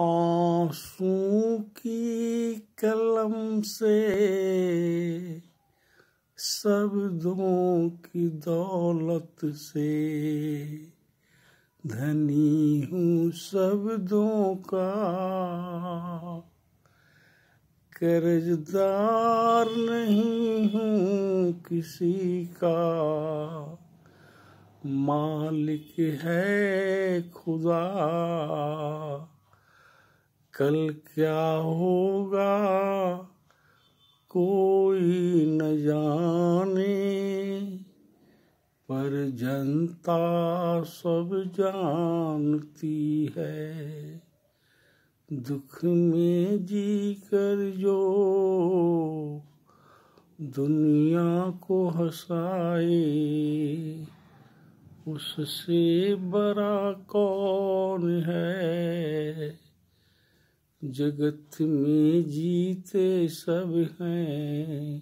आंसू की कलम से शब्दों की दौलत से धनी हूँ शब्दों का कर्जदार नहीं हूँ किसी का मालिक है खुदा कल क्या होगा कोई न जाने पर जनता सब जानती है दुख में जी कर जो दुनिया को हंसाए उससे बड़ा कौन है जगत में जीते सब हैं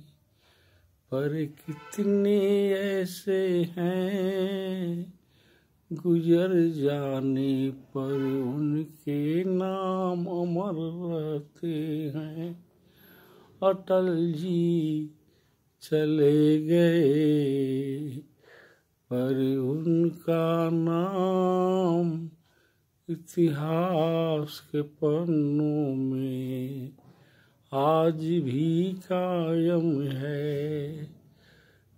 पर कितने ऐसे हैं गुजर जाने पर उनके नाम अमर रहते हैं अटल जी चले गए पर उनका नाम इतिहास के पन्नों में आज भी कायम है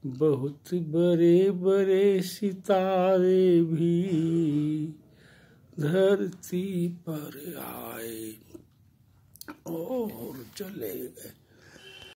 बहुत बड़े बड़े सितारे भी धरती पर आए और चले गए